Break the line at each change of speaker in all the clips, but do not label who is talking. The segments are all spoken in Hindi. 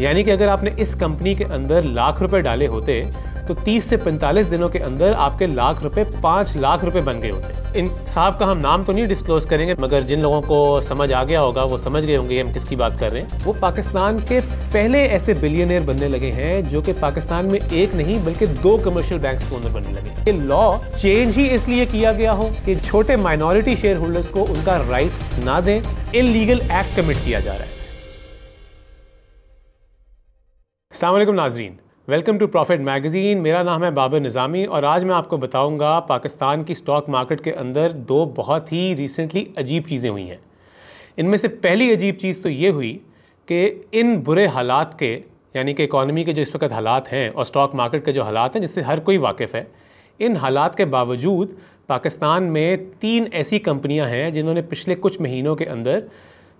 यानी कि अगर आपने इस कंपनी के अंदर लाख रुपए डाले होते तो 30 से 45 दिनों के अंदर आपके लाख रुपए पांच लाख रुपए बन गए होते इन साहब का हम नाम तो नहीं डिस्क्लोज करेंगे मगर जिन लोगों को समझ आ गया होगा वो समझ गए होंगे हम किसकी बात कर रहे हैं वो पाकिस्तान के पहले ऐसे बिलियनियर बनने लगे हैं जो कि पाकिस्तान में एक नहीं बल्कि दो कमर्शियल बैंक के ओनर बनने लगे ये लॉ चेंज ही इसलिए किया गया हो कि छोटे माइनॉरिटी शेयर होल्डर्स को उनका राइट ना दें इन एक्ट कमिट किया जा रहा है अल्लाम नाजरीन वेलकम टू प्रॉफिट मैगज़ीन मेरा नाम है बाबर निज़ामी और आज मैं आपको बताऊंगा पाकिस्तान की स्टॉक मार्केट के अंदर दो बहुत ही रिसेंटली अजीब चीज़ें हुई हैं इनमें से पहली अजीब चीज़ तो ये हुई कि इन बुरे हालात के यानी कि इकानमी के जो इस वक्त हालात हैं और स्टॉक मार्केट के जो हालात हैं जिससे हर कोई वाकिफ़ है इन हालात के बावजूद पाकिस्तान में तीन ऐसी कंपनियाँ हैं जिन्होंने पिछले कुछ महीनों के अंदर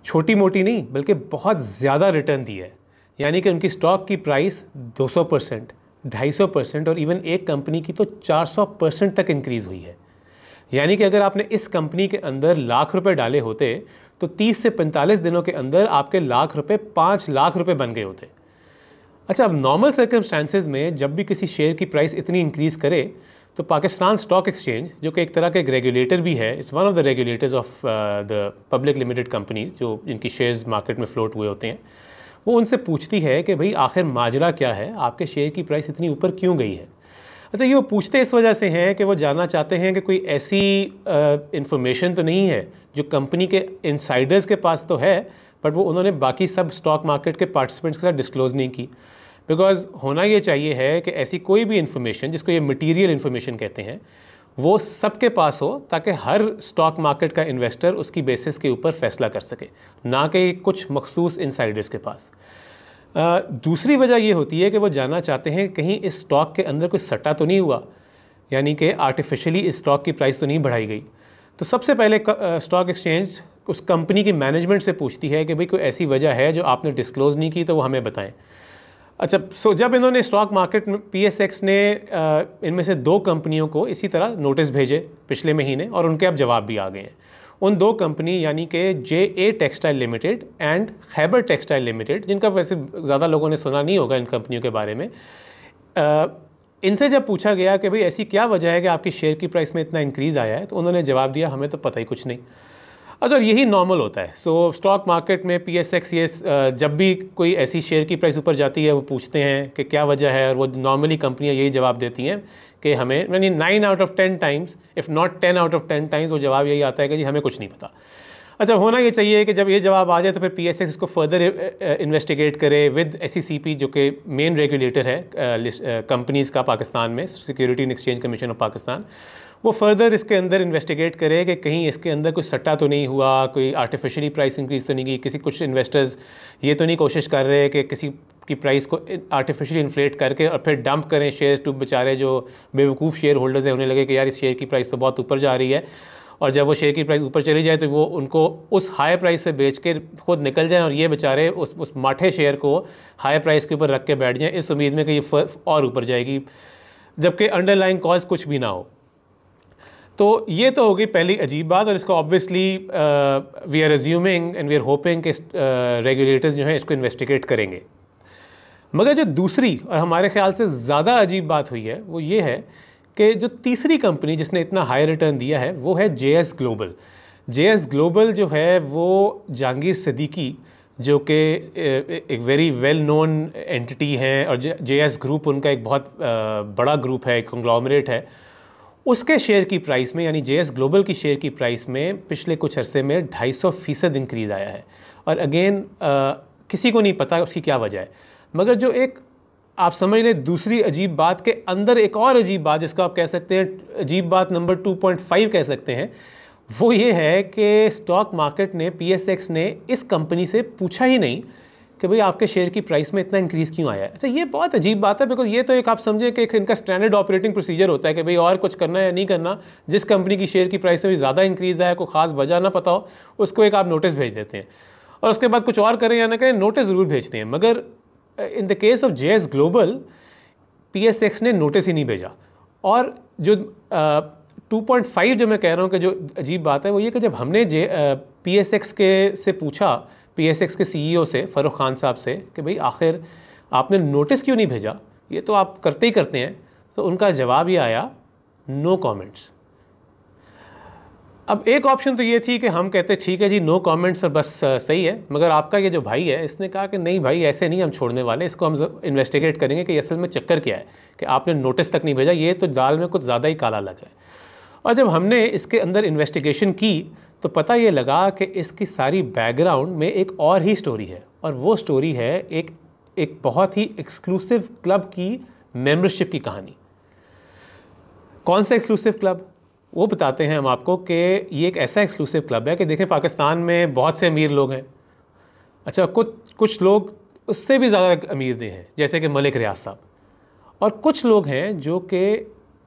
छोटी मोटी नहीं बल्कि बहुत ज़्यादा रिटर्न दी है यानी कि उनकी स्टॉक की प्राइस 200 परसेंट ढाई परसेंट और इवन एक कंपनी की तो 400 परसेंट तक इंक्रीज़ हुई है यानी कि अगर आपने इस कंपनी के अंदर लाख रुपए डाले होते तो 30 से 45 दिनों के अंदर आपके लाख रुपए पाँच लाख रुपए बन गए होते अच्छा अब नॉर्मल सर्कमस्टांसिस में जब भी किसी शेयर की प्राइस इतनी इंक्रीज़ करे तो पाकिस्तान स्टॉक एक्सचेंज जो कि एक तरह का एक रेगुलेटर भी है it's one of the regulators of the public limited companies जो जिनकी शेयर्स मार्केट में फ्लोट हुए होते हैं वो उनसे पूछती है कि भाई आखिर माजरा क्या है आपके शेयर की प्राइस इतनी ऊपर क्यों गई है अच्छा ये वो पूछते इस वजह से हैं कि वो जानना चाहते हैं कि कोई ऐसी इन्फॉर्मेशन तो नहीं है जो कंपनी के इनसाइडर्स के पास तो है बट वो उन्होंने बाकी सब स्टॉक मार्केट के पार्टिसिपेंट्स के साथ डिस्क्लोज़ नहीं की बिकॉज होना ये चाहिए है कि ऐसी कोई भी इन्फॉर्मेशन जिसको ये मटीरियल इन्फॉर्मेशन कहते हैं वो सबके पास हो ताकि हर स्टॉक मार्केट का इन्वेस्टर उसकी बेसिस के ऊपर फैसला कर सके ना कि कुछ मखसूस इंसाइडर्स के पास आ, दूसरी वजह ये होती है कि वो जानना चाहते हैं कहीं इस स्टॉक के अंदर कोई सट्टा तो नहीं हुआ यानी कि आर्टिफिशली इस स्टॉक की प्राइस तो नहीं बढ़ाई गई तो सबसे पहले स्टॉक एक्सचेंज उस कंपनी की मैनेजमेंट से पूछती है कि भाई कोई ऐसी वजह है जो आपने डिस्क्लोज़ नहीं की तो वो हमें बताएं अच्छा सो जब इन्होंने स्टॉक मार्केट में पी ने इनमें से दो कंपनियों को इसी तरह नोटिस भेजे पिछले महीने और उनके अब जवाब भी आ गए हैं उन दो कंपनी यानी कि J A textile limited and Khyber textile limited जिनका वैसे ज़्यादा लोगों ने सुना नहीं होगा इन कंपनियों के बारे में इनसे जब पूछा गया कि भाई ऐसी क्या वजह है कि आपकी शेयर की प्राइस में इतना इंक्रीज़ आया है तो उन्होंने जवाब दिया हमें तो पता ही कुछ नहीं अच्छा यही नॉर्मल होता है सो स्टॉक मार्केट में पी एस एक्स ये जब भी कोई ऐसी शेयर की प्राइस ऊपर जाती है वो पूछते हैं कि क्या वजह है और वो नॉर्मली कंपनियाँ यही जवाब देती हैं कि हमें यानी nine out of ten times if not ten out of ten times वो जवाब यही आता है कि जी हमें कुछ नहीं पता अच्छा होना ये चाहिए कि जब ये जवाब आ जाए तो फिर पी एस एक्स इसको फर्दर इन्वेस्टिगेट करे with S C C P जो कि मेन रेगुलेटर है कंपनीज़ का पाकिस्तान में security and exchange commission of Pakistan वो फर्दर इसके अंदर इन्वेस्टिगेट करे कि कहीं इसके अंदर कोई सट्टा तो नहीं हुआ कोई आर्टिफिशली प्राइस इंक्रीज़ तो नहीं की किसी कुछ इन्वेस्टर्स ये तो नहीं कोशिश कर रहे कि किसी की प्राइस को आर्टिफिशियली इन्फ्लेट करके और फिर डंप करें शेयर्स टू बेचारे जो बेवकूफ़ शेयर होल्डर्स हैं उन्हें लगे कि यार इस शेयर की प्राइस तो बहुत ऊपर जा रही है और जब वो शेयर की प्राइस ऊपर चली जाए तो वो उनको उस हाई प्राइस पे बेच के खुद निकल जाएं और ये बेचारे उस उस माठे शेयर को हाई प्राइस के ऊपर रख के बैठ जाएं इस उम्मीद में कि ये और ऊपर जाएगी जबकि अंडरलाइन कॉज कुछ भी ना हो तो ये तो होगी पहली अजीब बात और इसको obviously we are assuming and we are hoping कि रेगुलेटर्स uh, जो हैं इसको इन्वेस्टिगेट करेंगे मगर जो दूसरी और हमारे ख्याल से ज़्यादा अजीब बात हुई है वो ये है कि जो तीसरी कंपनी जिसने इतना हाई रिटर्न दिया है वो है जे ग्लोबल जे ग्लोबल जो है वो जहांगीर सदीकी जो कि uh, एक वेरी वेल नोन एंटिटी हैं और जे ग्रुप उनका एक बहुत uh, बड़ा ग्रुप है एक कंग्लॉमरेट है उसके शेयर की प्राइस में यानी जे ग्लोबल की शेयर की प्राइस में पिछले कुछ अरसे में ढाई सौ फीसद इंक्रीज़ आया है और अगेन किसी को नहीं पता उसकी क्या वजह है मगर जो एक आप समझ लें दूसरी अजीब बात के अंदर एक और अजीब बात जिसको आप कह सकते हैं अजीब बात नंबर 2.5 कह सकते हैं वो ये है कि स्टॉक मार्केट ने पी ने इस कंपनी से पूछा ही नहीं कि भाई आपके शेयर की प्राइस में इतना इंक्रीज़ क्यों आया है अच्छा ये बहुत अजीब बात है बिकॉज ये तो एक आप समझें कि एक इनका स्टैंडर्ड ऑपरेटिंग प्रोसीजर होता है कि भाई और कुछ करना या नहीं करना जिस कंपनी की शेयर की प्राइस में भी ज़्यादा इंक्रीज़ आया कोई खास वजह ना पता हो उसको एक आप नोटिस भेज देते हैं और उसके बाद कुछ और करें या ना करें नोटिस ज़रूर भेजते हैं मगर in the case of J Global पी ने नोटिस ही नहीं भेजा और जो टू uh, जो मैं कह रहा हूँ कि जो अजीब बात है वो ये कि जब हमने जे पी uh, के से पूछा पी के सीईओ e से फरुख़ खान साहब से कि भाई आखिर आपने नोटिस क्यों नहीं भेजा ये तो आप करते ही करते हैं तो उनका जवाब ये आया नो no अब एक ऑप्शन तो ये थी कि हम कहते ठीक है जी नो कॉमेंट्स और बस सही है मगर आपका ये जो भाई है इसने कहा कि नहीं भाई ऐसे नहीं हम छोड़ने वाले इसको हम इन्वेस्टिगेट करेंगे कि असल में चक्कर क्या है कि आपने नोटिस तक नहीं भेजा ये तो दाल में कुछ ज़्यादा ही काला लग रहा है और जब हमने इसके अंदर इन्वेस्टिगेशन की तो पता ये लगा कि इसकी सारी बैकग्राउंड में एक और ही स्टोरी है और वो स्टोरी है एक एक बहुत ही एक्सक्लूसिव क्लब की मेंबरशिप की कहानी कौन सा एक्सक्लूसिव क्लब वो बताते हैं हम आपको कि ये एक ऐसा एक्सक्लूसिव क्लब है कि देखें पाकिस्तान में बहुत से अमीर लोग हैं अच्छा कुछ कुछ लोग उससे भी ज़्यादा अमीर दे हैं जैसे कि मलिक रियाज साहब और कुछ लोग हैं जो कि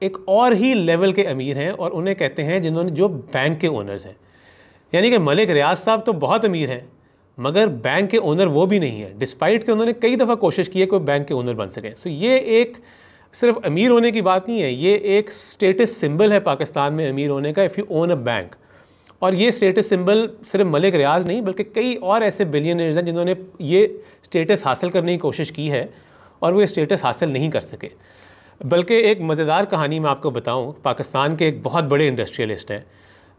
एक और ही लेवल के अमीर हैं और उन्हें कहते हैं जिन्होंने जो बैंक के ओनर्स हैं यानी कि मलिक रियाज साहब तो बहुत अमीर हैं मगर बैंक के ओनर वो भी नहीं है डिस्पाइट कि उन्होंने कई दफ़ा कोशिश की है कि वो बैंक के ओनर बन सकें सो ये एक सिर्फ अमीर होने की बात नहीं है ये एक स्टेटस सिंबल है पाकिस्तान में अमीर होने का if you own a bank और ये स्टेटस सिंबल सिर्फ मलिक रियाज नहीं बल्कि कई और ऐसे बिलियनर्स हैं जिन्होंने ये स्टेटस हासिल करने की कोशिश की है और वो ये स्टेटस हासिल नहीं कर सके बल्कि एक मज़ेदार कहानी मैं आपको बताऊं पाकिस्तान के एक बहुत बड़े इंडस्ट्रियलिस्ट हैं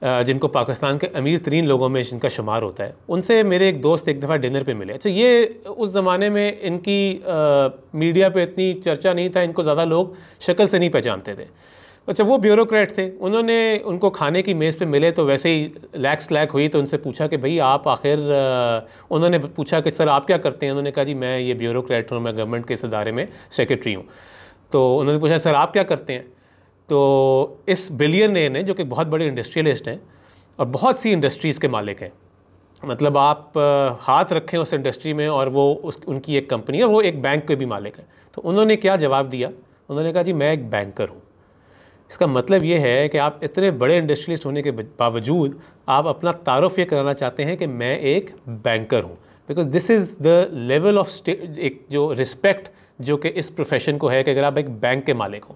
जिनको पाकिस्तान के अमीर तरीन लोगों में जिनका शुमार होता है उनसे मेरे एक दोस्त एक दफ़ा डिनर पे मिले अच्छा ये उस ज़माने में इनकी आ, मीडिया पे इतनी चर्चा नहीं था इनको ज़्यादा लोग शक्ल से नहीं पहचानते थे अच्छा वो ब्यूरोक्रेट थे उन्होंने उनको खाने की मेज़ पे मिले तो वैसे ही लैक स्लैक हुई तो उनसे पूछा कि भाई आप आखिर उन्होंने पूछा कि सर आप क्या करते हैं उन्होंने कहा जी मैं ये ब्यूरोक्रेट हूँ मैं गवर्नमेंट के इस अदारे में सेक्रेटरी हूँ तो उन्होंने पूछा सर आप क्या करते हैं तो इस बिलियन ने जो कि बहुत बड़े इंडस्ट्रियलिस्ट हैं और बहुत सी इंडस्ट्रीज़ के मालिक हैं मतलब आप हाथ रखें उस इंडस्ट्री में और वो उस उनकी एक कंपनी है वो एक बैंक के भी मालिक है तो उन्होंने क्या जवाब दिया उन्होंने कहा जी मैं एक बैंकर हूँ इसका मतलब ये है कि आप इतने बड़े इंडस्ट्रियलिस्ट होने के बावजूद आप अपना तारफ़ ये कराना चाहते हैं कि मैं एक बैंकर हूँ because this is the level of एक जो रिस्पेक्ट जो कि इस प्रोफेशन को है कि अगर आप एक बैंक के मालिक हों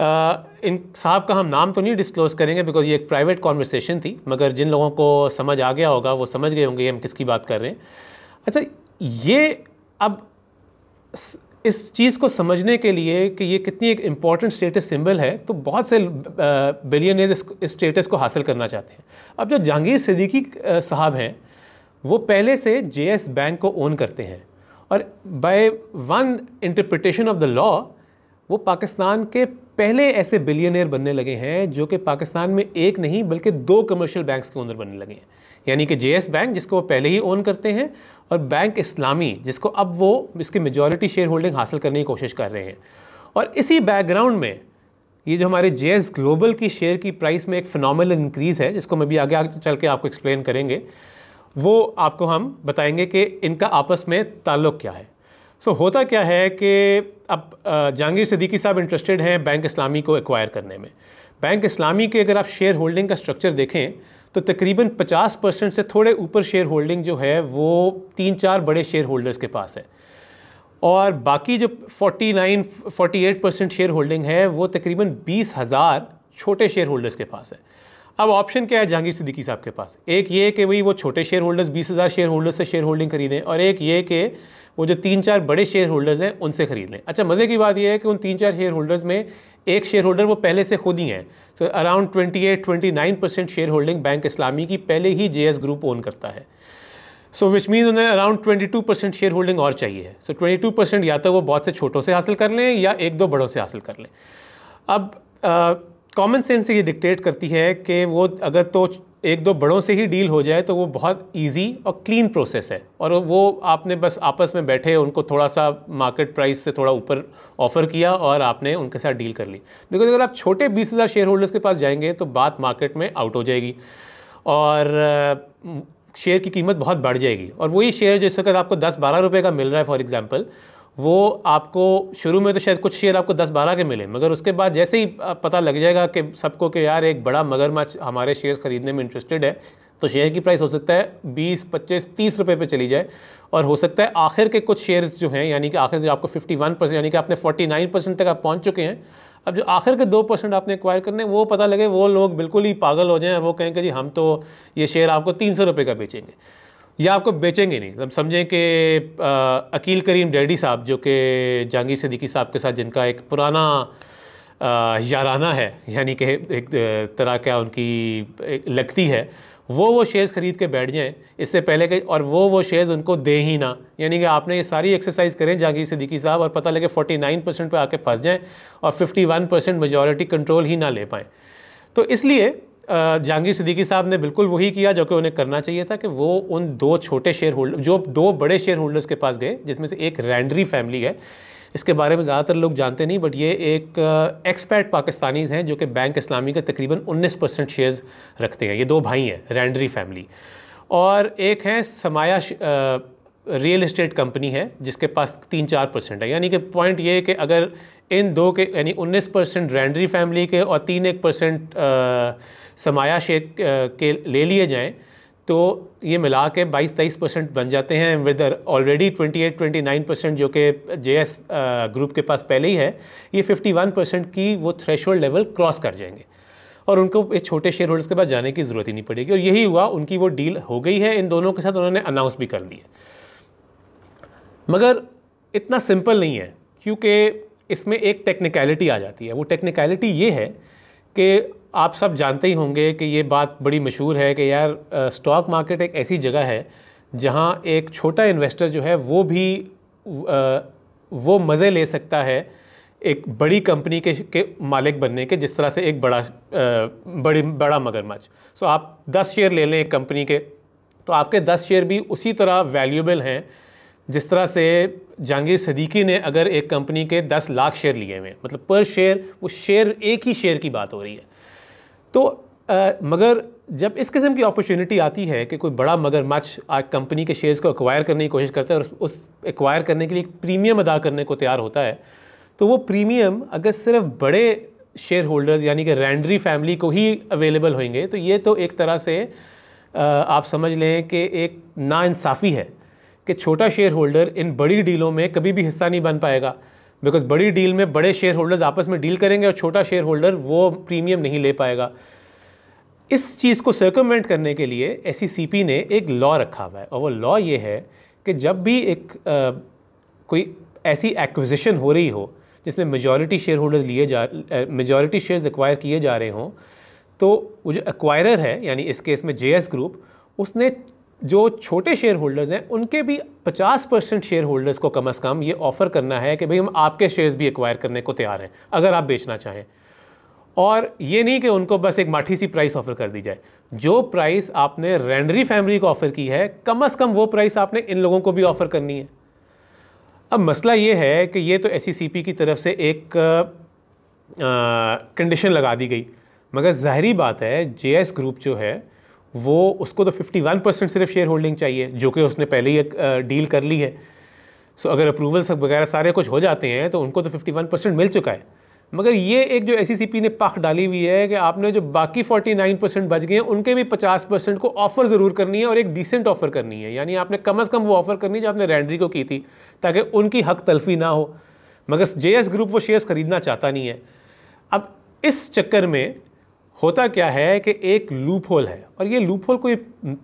इन साहब का हम नाम तो नहीं डिस्क्लोज़ करेंगे बिकॉज ये एक प्राइवेट कॉन्वर्सेशन थी मगर जिन लोगों को समझ आ गया होगा वो समझ गए होंगे हम किसकी बात कर रहे हैं अच्छा ये अब इस चीज़ को समझने के लिए कि ये कितनी एक इम्पॉर्टेंट स्टेटस सिंबल है तो बहुत से बिलियनर्स इस, स्टेटस को हासिल करना चाहते हैं अब जो जहांगीर सिद्दीकी साहब हैं वो पहले से जे बैंक को ओन करते हैं और by one interpretation of the law वो पाकिस्तान के पहले ऐसे बिलियनियर बनने लगे हैं जो कि पाकिस्तान में एक नहीं बल्कि दो कमर्शियल बैंक्स के ओनर बनने लगे हैं यानी कि जेएस बैंक जिसको वो पहले ही ओन करते हैं और बैंक इस्लामी जिसको अब वो इसकी मेजॉरिटी शेयर होल्डिंग हासिल करने की कोशिश कर रहे हैं और इसी बैकग्राउंड में ये जो हमारे जे ग्लोबल की शेयर की प्राइस में एक फिनल इंक्रीज़ है जिसको मैं भी आगे आगे चल के आपको एक्सप्लेन करेंगे वो आपको हम बताएंगे कि इनका आपस में ताल्लुक़ क्या है सो so, होता क्या है कि अब जहांगीर सदीकी साहब इंटरेस्टेड हैं बैंक इस्लामी को एक्वायर करने में बैंक इस्लामी के अगर आप शेयर होल्डिंग का स्ट्रक्चर देखें तो तकरीबन 50 परसेंट से थोड़े ऊपर शेयर होल्डिंग जो है वो तीन चार बड़े शेयर होल्डर्स के पास है और बाकी जो 49 48 परसेंट शेयर होल्डिंग है वो तकरीबन बीस हज़ार छोटे शेयर होल्डर्स के पास है अब ऑप्शन क्या है जहांगीर सिद्दीकी साहब के पास एक ये कि भाई वो छोटे शेयर होल्डर्स बीस हज़ार शेयर होल्डर्स से शेयर होल्डिंग खरीदें और एक ये कि वो जो तीन चार बड़े शेयर होल्डर्स हैं उनसे खरीद लें अच्छा मज़े की बात यह है कि उन तीन चार शेयर होल्डर्स में एक शेयर होल्डर वो पहले से खुद ही हैं so around twenty eight twenty nine percent shareholding Bank Islami की पहले ही जे ग्रुप ओन करता है सो विच मीन उन्हें अराउंड 22 परसेंट शेयर होल्डिंग और चाहिए सो so, 22 परसेंट या तो वो बहुत से छोटों से हासिल कर लें या एक दो बड़ों से हासिल कर लें अब कॉमन सेंस ये डिक्टेट करती है कि वो अगर तो एक दो बड़ों से ही डील हो जाए तो वो बहुत इजी और क्लीन प्रोसेस है और वो आपने बस आपस में बैठे उनको थोड़ा सा मार्केट प्राइस से थोड़ा ऊपर ऑफ़र किया और आपने उनके साथ डील कर ली बिकॉज अगर आप छोटे बीस हज़ार शेयर होल्डर्स के पास जाएंगे तो बात मार्केट में आउट हो जाएगी और शेयर की कीमत बहुत बढ़ जाएगी और वही शेयर जिस वक्त आपको दस बारह रुपये का मिल रहा है फॉर एग्ज़ाम्पल वो आपको शुरू में तो शायद कुछ शेयर आपको दस बारह के मिले मगर उसके बाद जैसे ही पता लग जाएगा कि सबको कि यार एक बड़ा मगरमच्छ हमारे शेयर्स खरीदने में इंटरेस्टेड है तो शेयर की प्राइस हो सकता है बीस पच्चीस तीस रुपए पे चली जाए और हो सकता है आखिर के कुछ शेयर्स जो हैं यानी कि आखिर जो आपको फिफ्टी वन परसेंट यानी कि आपने फोर्टी नाइन परसेंट तक आप पहुँच चुके हैं अब जो आखिर के दो परसेंट आपने एक्वायर करने वो पता लगे वो लोग बिल्कुल ही पागल हो जाएँ वो कहें कि जी हम तो ये शेयर आपको तीन सौ रुपये का बेचेंगे या आपको बेचेंगे नहीं हम मतलब समझें कि अकील करीम डैडी साहब जो कि जहांगीर सदीकी साहब के साथ जिनका एक पुराना याराना है यानी कि एक तरह क्या उनकी लगती है वो वो शेयर्स ख़रीद के बैठ जाएं इससे पहले के और वो वो शेयर्स उनको दे ही ना यानी कि आपने ये सारी एक्सरसाइज करें जहांगीर सदीकी साहब और पता लगे 49 परसेंट पर आके फंस जाएं और 51 परसेंट मेजोरिटी कंट्रोल ही ना ले पाएँ तो इसलिए जहांगीर सिद्दीकी साहब ने बिल्कुल वही किया जो कि उन्हें करना चाहिए था कि वो उन दो छोटे शेयर होल्डर जो दो बड़े शेयर होल्डर्स के पास गए जिसमें से एक रैंड्री फैमिली है इसके बारे में ज़्यादातर लोग जानते नहीं बट ये एक एक्सपैट पाकिस्तानीज़ हैं जो कि बैंक इस्लामी के तकरीबन 19 परसेंट शेयर्स रखते हैं ये दो भाई हैं रैंड्री फैमिली और एक है समाया रियल इस्टेट कंपनी है जिसके पास तीन चार परसेंट है यानी कि पॉइंट ये कि अगर इन दो के यानी 19 परसेंट रैंड्री फैमिली के और तीन एक परसेंट समाया शेयर के ले लिए जाएँ तो ये मिला के बाईस तेईस परसेंट बन जाते हैं with already twenty eight twenty nine percent जो कि जे एस ग्रुप के पास पहले ही है ये फिफ्टी वन परसेंट की वो थ्रेश लेवल क्रॉस कर जाएंगे और उनको इस छोटे शेयर होल्डर्स के पास जाने की ज़रूरत ही नहीं पड़ेगी और यही हुआ उनकी वो डील हो गई है इन दोनों के साथ उन्होंने अनाउंस भी कर लिया मगर इतना सिंपल नहीं है क्योंकि इसमें एक टेक्निकलिटी आ जाती है वो टेक्निकलिटी ये है कि आप सब जानते ही होंगे कि ये बात बड़ी मशहूर है कि यार स्टॉक मार्केट एक ऐसी जगह है जहाँ एक छोटा इन्वेस्टर जो है वो भी वो मज़े ले सकता है एक बड़ी कंपनी के के मालिक बनने के जिस तरह से एक बड़ा आ, बड़ी बड़ा मगरमच्छ सो आप 10 शेयर ले लें एक कंपनी के तो आपके 10 शेयर भी उसी तरह वैल्यूबल हैं जिस तरह से जहांगीर सदीकी ने अगर एक कंपनी के 10 लाख शेयर लिए हुए मतलब पर शेयर वो शेयर एक ही शेयर की बात हो रही है तो आ, मगर जब इस किस्म की अपॉर्चुनिटी आती है कि कोई बड़ा मगरमच्छ आज कंपनी के शेयर्स को एक्वायर करने की कोशिश करता है और उस एक्वायर करने के लिए प्रीमियम अदा करने को तैयार होता है तो वो प्रीमियम अगर सिर्फ बड़े शेयर होल्डर्स यानी कि रैंड्री फैमिली को ही अवेलेबल होंगे तो ये तो एक तरह से आप समझ लें कि एक नाानसाफ़ी है कि छोटा शेयर होल्डर इन बड़ी डीलों में कभी भी हिस्सा नहीं बन पाएगा बिकॉज बड़ी डील में बड़े शेयर होल्डर्स आपस में डील करेंगे और छोटा शेयर होल्डर वो प्रीमियम नहीं ले पाएगा इस चीज़ को सर्कमेंट करने के लिए एस e ने एक लॉ रखा हुआ है और वो लॉ ये है कि जब भी एक आ, कोई ऐसी एक्विजिशन हो रही हो जिसमें मेजॉरिटी शेयर होल्डर्स लिए जा मेजॉरिटी शेयर्स एक्वायर किए जा रहे हों तो वो जो एक्वायरर है यानी इस केस में जे ग्रुप उसने जो छोटे शेयर होल्डर्स हैं उनके भी 50 परसेंट शेयर होल्डर्स को कम अज़ कम ये ऑफ़र करना है कि भाई हम आपके शेयर्स भी एक्वायर करने को तैयार हैं अगर आप बेचना चाहें और ये नहीं कि उनको बस एक माठी सी प्राइस ऑफ़र कर दी जाए जो प्राइस आपने रेंडरी फैमिली को ऑफ़र की है कम अज़ कम वो प्राइस आपने इन लोगों को भी ऑफ़र करनी है अब मसला ये है कि ये तो एस e की तरफ से एक कंडीशन लगा दी गई मगर ज़ाहरी बात है जे ग्रुप जो है वो उसको तो 51 परसेंट सिर्फ शेयर होल्डिंग चाहिए जो कि उसने पहले ही एक डील कर ली है सो अगर अप्रूवल्स वगैरह सारे कुछ हो जाते हैं तो उनको तो 51 परसेंट मिल चुका है मगर ये एक जो एस e ने पख डाली हुई है कि आपने जो बाकी 49 परसेंट बच गए हैं उनके भी 50 परसेंट को ऑफ़र ज़रूर करनी है और एक डिसेंट ऑफ़र करनी है यानी आपने कम अज़ कम वो ऑफ़र करनी है जो आपने रैंड्री को की थी ताकि उनकी हक तलफी ना हो मगर जे ग्रुप वो शेयर्स ख़रीदना चाहता नहीं है अब इस चक्कर में होता क्या है कि एक लूप होल है और ये लूप होल कोई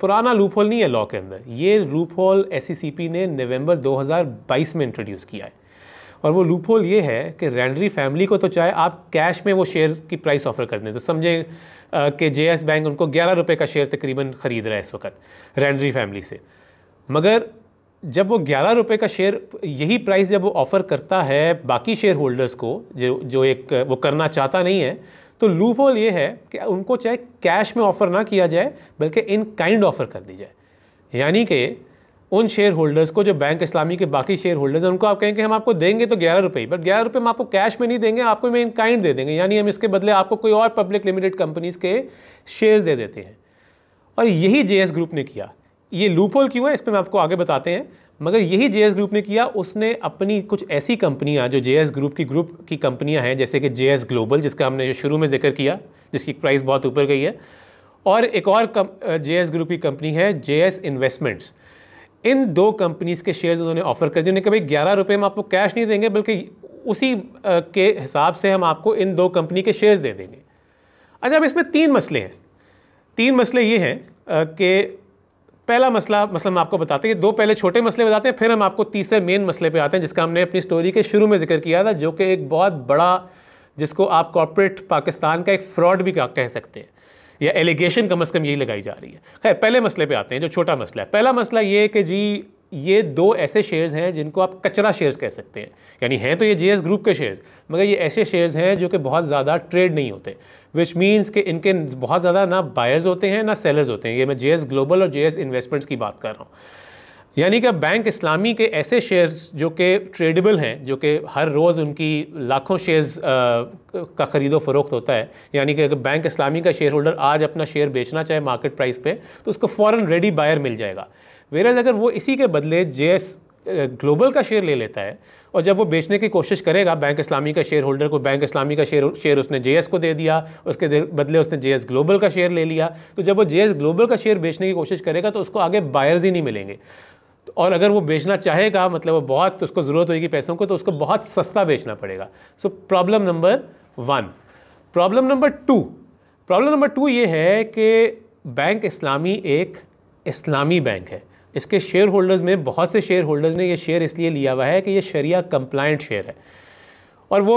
पुराना लूप होल नहीं है लॉ के अंदर ये लूप होल एस ने नवंबर 2022 में इंट्रोड्यूस किया है और वो लूप होल ये है कि रैंडरी फैमिली को तो चाहे आप कैश में वो शेयर की प्राइस ऑफर कर दें तो समझें कि जे बैंक उनको ग्यारह रुपये का शेयर तकरीबन ख़रीद रहा है इस वक्त रैंडरी फैमिली से मगर जब वो ग्यारह रुपये का शेयर यही प्राइस जब वो ऑफ़र करता है बाकी शेयर होल्डर्स को जो जो एक वो करना चाहता नहीं है तो लूप होल ये है कि उनको चाहे कैश में ऑफ़र ना किया जाए बल्कि इन काइंड ऑफ़र कर दी जाए यानी कि उन शेयर होल्डर्स को जो बैंक इस्लामी के बाकी शेयर होल्डर्स हैं उनको आप कहेंगे हम आपको देंगे तो ग्यारह रुपये बट ग्यारह रुपये हम आपको कैश में नहीं देंगे आपको मैं इन काइंड दे देंगे यानी हम इसके बदले आपको कोई और पब्लिक लिमिटेड कंपनीज़ के शेयर्स दे देते हैं और यही जे ग्रुप ने किया ये लूप होल क्यों है इस पर मैं आपको आगे बताते हैं मगर यही जे ग्रुप ने किया उसने अपनी कुछ ऐसी कंपनियां जो जे ग्रुप की ग्रुप की कंपनियां हैं जैसे कि जे ग्लोबल जिसका हमने जो शुरू में जिक्र किया जिसकी प्राइस बहुत ऊपर गई है और एक और जे ग्रुप की कंपनी है जे इन्वेस्टमेंट्स इन दो कंपनीज़ के शेयर्स उन्होंने ऑफर कर दिए उन्होंने कभी ग्यारह रुपये में आपको कैश नहीं देंगे बल्कि उसी के हिसाब से हम आपको इन दो कंपनी के शेयर्स दे देंगे अच्छा अब इसमें तीन मसले हैं तीन मसले ये हैं कि पहला मसला मसला हम आपको बताते हैं दो पहले छोटे मसले बताते हैं फिर हम आपको तीसरे मेन मसले पे आते हैं जिसका हमने अपनी स्टोरी के शुरू में जिक्र किया था जो कि एक बहुत बड़ा जिसको आप कॉरपोरेट पाकिस्तान का एक फ्रॉड भी कह सकते हैं या एलिगेशन कम अज़ कम यही लगाई जा रही है खैर पहले मसले पर आते हैं जो छोटा मसला है पहला मसला ये है कि जी ये दो ऐसे शेयर्स हैं जिनको आप कचरा शेयर्स कह सकते हैं यानी हैं तो ये जेएस ग्रुप के शेयर्स मगर ये ऐसे शेयर्स हैं जो कि बहुत ज़्यादा ट्रेड नहीं होते विच मीन्स कि इनके बहुत ज़्यादा ना बायर्स होते हैं ना सेलर्स होते हैं ये मैं जेएस ग्लोबल और जेएस इन्वेस्टमेंट्स की बात कर रहा हूँ यानी कि बैंक इस्लामी के ऐसे शेयर्स जो कि ट्रेडेबल हैं जो कि हर रोज़ उनकी लाखों शेयर्स का ख़रीदो फ़रोख्त होता है यानी कि अगर बैंक इस्लामी का शेयर होल्डर आज अपना शेयर बेचना चाहे मार्केट प्राइस पे तो उसको फ़ौरन रेडी बायर मिल जाएगा वेरज अगर वो इसी के बदले जे ग्लोबल का शेयर ले लेता है और जब वो बेचने की कोशिश करेगा बैंक इस्लामी का शेयर होल्डर को बैंक इस्लामी का शेयर शेयर उसने जे को दे दिया उसके बदले उसने जे ग्लोबल का शेयर ले लिया तो जब वो जे ग्लोबल का शेयर बेचने की कोशिश करेगा तो उसको आगे बायर्स ही नहीं मिलेंगे और अगर वो बेचना चाहेगा मतलब वो बहुत उसको ज़रूरत होगी पैसों को तो उसको बहुत सस्ता बेचना पड़ेगा so problem number one problem number two problem number two ये है कि बैंक इस्लामी एक इस्लामी बैंक है इसके शेयर होल्डर्स में बहुत से शेयर होल्डर्स ने ये शेयर इसलिए लिया हुआ है कि ये शरिया कम्प्लाइंट शेयर है और वो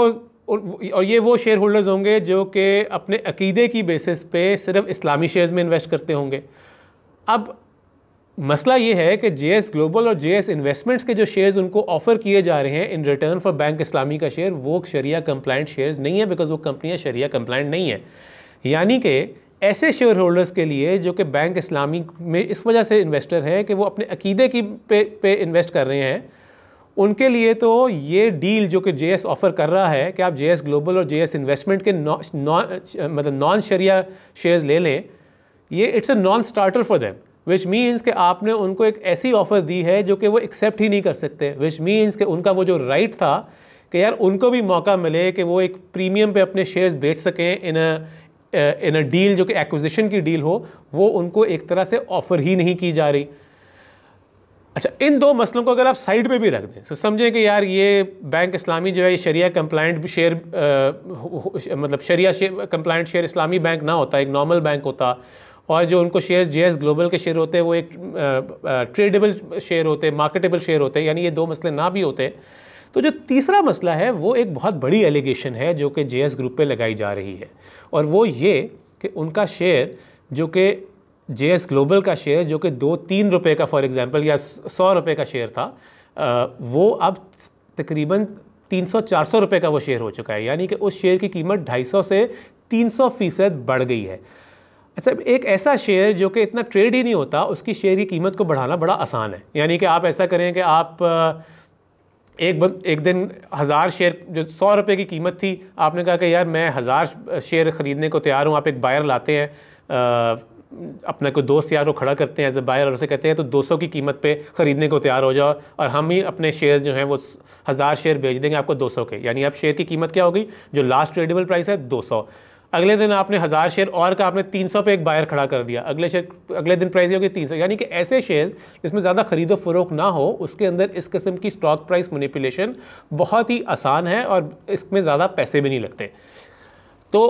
और ये वो शेयर होल्डर्स होंगे जो कि अपने अकीदे की बेसिस पे सिर्फ इस्लामी शेयर्स में इन्वेस्ट करते होंगे अब मसला ये है कि जे एस ग्लोबल और जे एस इन्वेस्टमेंट्स के जो शेयर्स उनको ऑफर किए जा रहे हैं in return for Bank Islami का शेयर वो शरिया कंप्लाइंट शेयर्स नहीं है बिकॉज वो कंपनियाँ शरिया कंप्लाइंट नहीं है यानी कि ऐसे शेयर होल्डर्स के लिए जो कि बैंक इस्लामी में इस वजह से इन्वेस्टर हैं कि वो अपने अकीदे की पे पे इन्वेस्ट कर रहे हैं उनके लिए तो ये डील जो कि जे ऑफ़र कर रहा है कि आप जे ग्लोबल और जे इन्वेस्टमेंट के नॉन मतलब नॉन शरिया शेयर्स ले लें ये it's a non starter for them which means कि आपने उनको एक ऐसी ऑफ़र दी है जो कि वो एक्सेप्ट ही नहीं कर सकते विच मीन्स कि उनका वो जो राइट right था कि यार उनको भी मौका मिले कि वो एक प्रीमियम पे अपने शेयर्स बेच सकें इन इन अ डील जो कि एक्विजिशन की डील हो वो उनको एक तरह से ऑफर ही नहीं की जा रही अच्छा इन दो मसलों को अगर आप साइड पे भी रख दें तो समझें कि यार ये बैंक इस्लामी जो है ये शरिया कंप्लाइंट शेयर मतलब शरिया शेयर कंप्लाइंट शेयर इस्लामी बैंक ना होता एक नॉर्मल बैंक होता और जो उनको शेयर्स जे ग्लोबल के शेयर होते हैं वो एक ट्रेडेबल शेयर होते मार्केटेबल शेयर होते यानी ये दो मसले ना भी होते तो जो तीसरा मसला है वो एक बहुत बड़ी एलिगेशन है जो कि जे ग्रुप पर लगाई जा रही है और वो ये कि उनका शेयर जो कि जे ग्लोबल का शेयर जो कि दो तीन रुपये का फॉर एग्ज़ाम्पल या सौ रुपये का शेयर था वो अब तकरीबन 300-400 रुपए का वो शेयर हो चुका है यानी कि उस शेयर की कीमत 250 से 300 फीसद बढ़ गई है अच्छा एक ऐसा शेयर जो कि इतना ट्रेड ही नहीं होता उसकी शेयर की कीमत को बढ़ाना बड़ा आसान है यानी कि आप ऐसा करें कि आप एक बंद एक दिन हज़ार शेयर जो सौ रुपये की कीमत थी आपने कहा कि यार मैं हज़ार शेयर ख़रीदने को तैयार हूँ आप एक बायर लाते हैं आ, अपना कोई दोस्त यार को खड़ा करते हैं एज ए बायर और उसे कहते हैं तो 200 की कीमत पे ख़रीदने को तैयार हो जाओ और हम ही अपने शेयर जो हैं वो हज़ार शेयर भेज देंगे आपको 200 के यानी आप शेयर की कीमत क्या होगी जो लास्ट ट्रेडेबल प्राइस है 200 अगले दिन आपने हज़ार शेयर और का आपने 300 पे एक बायर खड़ा कर दिया अगले शेयर अगले दिन प्राइस होगी 300 यानी कि ऐसे शेयर जिसमें ज़्यादा खरीदो फरोख ना हो उसके अंदर इस किस्म की स्टॉक प्राइस मनीपुलेशन बहुत ही आसान है और इसमें ज़्यादा पैसे भी नहीं लगते तो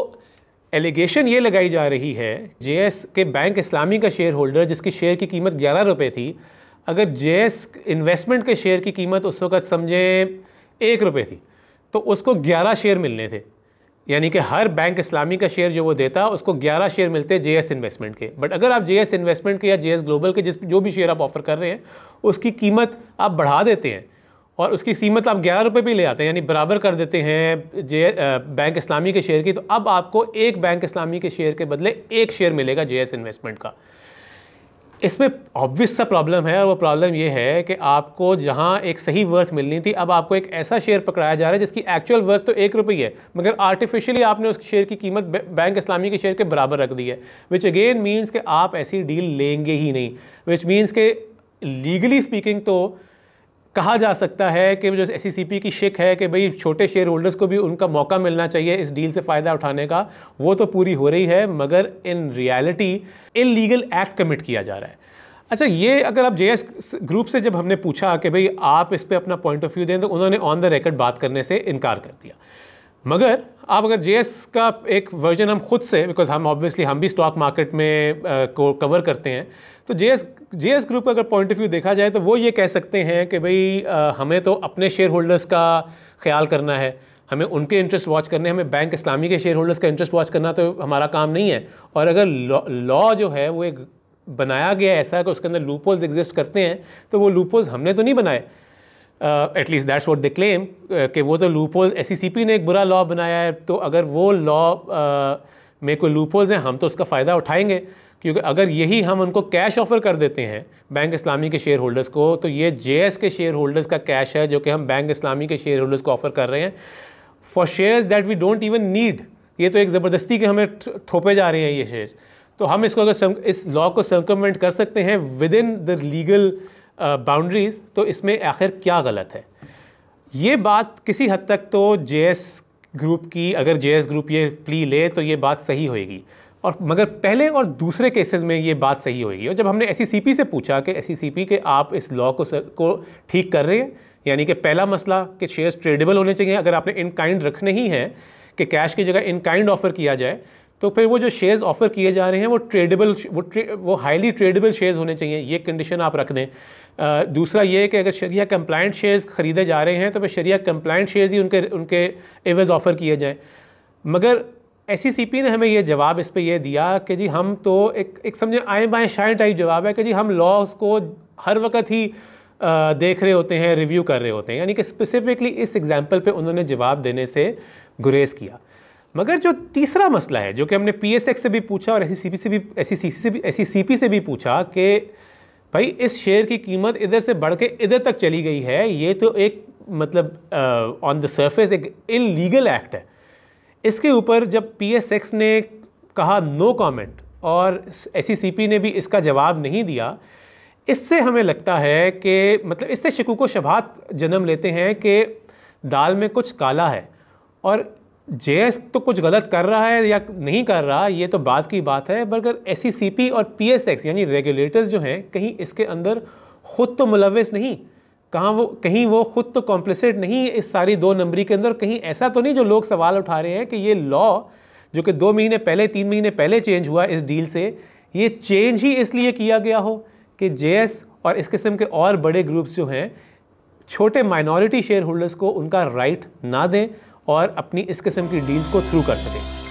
एलिगेशन ये लगाई जा रही है जे के बैंक इस्लामी का शेयर होल्डर जिसकी शेयर की कीमत ग्यारह रुपये थी अगर जे इन्वेस्टमेंट के शेयर की कीमत उस वक्त समझें एक रुपये थी तो उसको ग्यारह शेयर मिलने थे यानी कि हर बैंक इस्लामी का शेयर जो वो देता उसको 11 शेयर मिलते हैं जेएस इन्वेस्टमेंट के बट अगर आप जेएस इन्वेस्टमेंट के या जेएस ग्लोबल के जिस जो भी शेयर आप ऑफर कर रहे हैं उसकी कीमत आप बढ़ा देते हैं और उसकी कीमत आप ग्यारह रुपये भी ले आते हैं यानी बराबर कर देते हैं जे बैंक इस्लामी के शेयर की तो अब आपको एक बैंक इस्लामी के शेयर के बदले एक शेयर मिलेगा जे इन्वेस्टमेंट का इसमें ऑब्वियस सा प्रॉब्लम है और वो प्रॉब्लम ये है कि आपको जहाँ एक सही वर्थ मिलनी थी अब आपको एक ऐसा शेयर पकड़ाया जा रहा है जिसकी एक्चुअल वर्थ तो एक रुपये है मगर आर्टिफिशियली आपने उस शेयर की कीमत बैंक इस्लामी के शेयर के बराबर रख दी है विच अगेन मीन्स कि आप ऐसी डील लेंगे ही नहीं विच मीन्स के लीगली स्पीकिंग तो कहा जा सकता है कि जो एस e की शिक है कि भाई छोटे शेयर होल्डर्स को भी उनका मौका मिलना चाहिए इस डील से फ़ायदा उठाने का वो तो पूरी हो रही है मगर in reality legal act commit किया जा रहा है अच्छा ये अगर आप जे ग्रुप से जब हमने पूछा कि भाई आप इस पर अपना पॉइंट ऑफ व्यू दें तो उन्होंने ऑन द रिकॉर्ड बात करने से इनकार कर दिया मगर आप अगर जे का एक वर्जन हम खुद से बिकॉज हम ऑब्वियसली हम भी स्टॉक मार्केट में को कवर करते हैं तो जे जे ग्रुप का अगर पॉइंट ऑफ व्यू देखा जाए तो वो ये कह सकते हैं कि भाई हमें तो अपने शेयर होल्डर्स का ख्याल करना है हमें उनके इंटरेस्ट वॉच करने हमें बैंक इस्लामी के शेयर होल्डर्स का इंटरेस्ट वॉच करना तो हमारा काम नहीं है और अगर लॉ जो है वो एक बनाया गया ऐसा है कि उसके अंदर लूपोल्स एग्जिस्ट करते हैं तो वो लूपोल्स हमने तो नहीं बनाए at least that's what they claim कि वो तो लूप होल एस ने एक बुरा लॉ बनाया है तो अगर वो लॉ uh, में कोई लूप होल्स हैं हम तो उसका फ़ायदा उठाएंगे क्योंकि अगर यही हम उनको कैश ऑफर कर देते हैं बैंक इस्लामी के शेयर होल्डर्स को तो ये जे के शेयर होल्डर्स का कैश है जो कि हम बैंक इस्लामी के शेयर होल्डर्स को ऑफर कर रहे हैं for shares that we don't even need ये तो एक ज़बरदस्ती के हमें थोपे जा रहे हैं ये शेयर्स तो हम इसको अगर इस लॉ को सर्कमेंट कर सकते हैं within the legal boundaries तो इसमें आखिर क्या गलत है ये बात किसी हद तक तो जे ग्रुप की अगर जे ग्रुप ये प्ली ले तो ये बात सही होएगी और मगर पहले और दूसरे केसेस में ये बात सही होएगी और जब हमने एस e से पूछा कि एस e के आप इस लॉ को सर, को ठीक कर रहे हैं यानी कि पहला मसला कि शेयर्स ट्रेडेबल होने चाहिए अगर आपने इन काइंड रखने ही हैं कि कैश की जगह इन काइंड ऑफर किया जाए तो फिर वो जो शेयर्स ऑफर किए जा रहे हैं वो ट्रेडेबल वो ट्रे, वो हाईली ट्रेडेबल शेयर्स होने चाहिए ये कंडीशन आप रख दें दूसरा ये है कि अगर शरिया कंप्लाइंट शेयर्स खरीदे जा रहे हैं तो फिर शरिया कंप्लाइंट शेयर्स ही उनके उनके एवज ऑफ़र किए जाएँ मगर एस e ने हमें ये जवाब इस पर यह दिया कि जी हम तो एक एक समझे आए बाएँ शाएँ टाइप जवाब है कि जी हम लॉस को हर वक्त ही देख रहे होते हैं रिव्यू कर रहे होते हैं यानी कि स्पेसिफिकली इस एग्ज़ाम्पल पे उन्होंने जवाब देने से गुरेज किया मगर जो तीसरा मसला है जो कि हमने पी से भी पूछा और एस e से भी एस e से भी एस e से भी पूछा कि भाई इस शेयर की कीमत इधर से बढ़ के इधर तक चली गई है ये तो एक मतलब ऑन द सर्फेस एक इलीगल एक्ट है इसके ऊपर जब पी ने कहा नो कमेंट और एस ने भी इसका जवाब नहीं दिया इससे हमें लगता है कि मतलब इससे शिकुको शबात जन्म लेते हैं कि दाल में कुछ काला है और जे तो कुछ गलत कर रहा है या नहीं कर रहा ये तो बात की बात है अगर एस e और पी यानी रेगुलेटर्स जो हैं कहीं इसके अंदर ख़ुद तो मुलविस नहीं कहाँ वो कहीं वो ख़ुद तो कॉम्प्लिसिट नहीं इस सारी दो नंबरी के अंदर कहीं ऐसा तो नहीं जो लोग सवाल उठा रहे हैं कि ये लॉ जो कि दो महीने पहले तीन महीने पहले चेंज हुआ इस डील से ये चेंज ही इसलिए किया गया हो कि जे और इस किस्म के और बड़े ग्रुप्स जो हैं छोटे माइनॉरिटी शेयर होल्डर्स को उनका राइट ना दें और अपनी इस किस्म की डील्स को थ्रू कर सकें